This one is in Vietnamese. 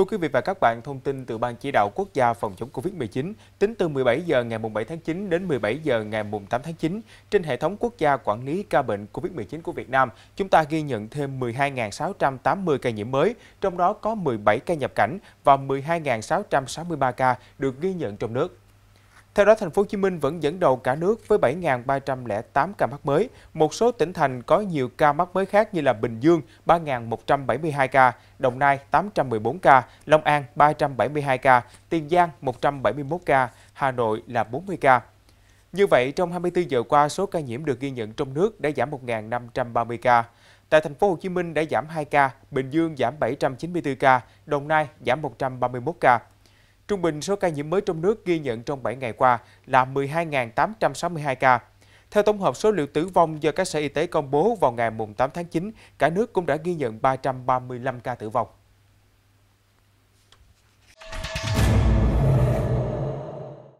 Thưa quý vị và các bạn, thông tin từ Ban Chỉ đạo Quốc gia phòng chống Covid-19 tính từ 17 giờ ngày 7 tháng 9 đến 17 giờ ngày 8 tháng 9 trên hệ thống quốc gia quản lý ca bệnh Covid-19 của Việt Nam, chúng ta ghi nhận thêm 12.680 ca nhiễm mới, trong đó có 17 ca nhập cảnh và 12.663 ca được ghi nhận trong nước. Theo đó, thành phố Hồ Chí Minh vẫn dẫn đầu cả nước với 7.308 ca mắc mới. Một số tỉnh thành có nhiều ca mắc mới khác như là Bình Dương 3.172 ca, Đồng Nai 814 ca, Long An 372 ca, Tiền Giang 171 ca, Hà Nội là 40 ca. Như vậy, trong 24 giờ qua, số ca nhiễm được ghi nhận trong nước đã giảm 1.530 ca. Tại thành phố Hồ Chí Minh đã giảm 2 ca, Bình Dương giảm 794 ca, Đồng Nai giảm 131 ca. Trung bình số ca nhiễm mới trong nước ghi nhận trong 7 ngày qua là 12.862 ca. Theo tổng hợp số liệu tử vong do các sở y tế công bố vào ngày 8 tháng 9, cả nước cũng đã ghi nhận 335 ca tử vong.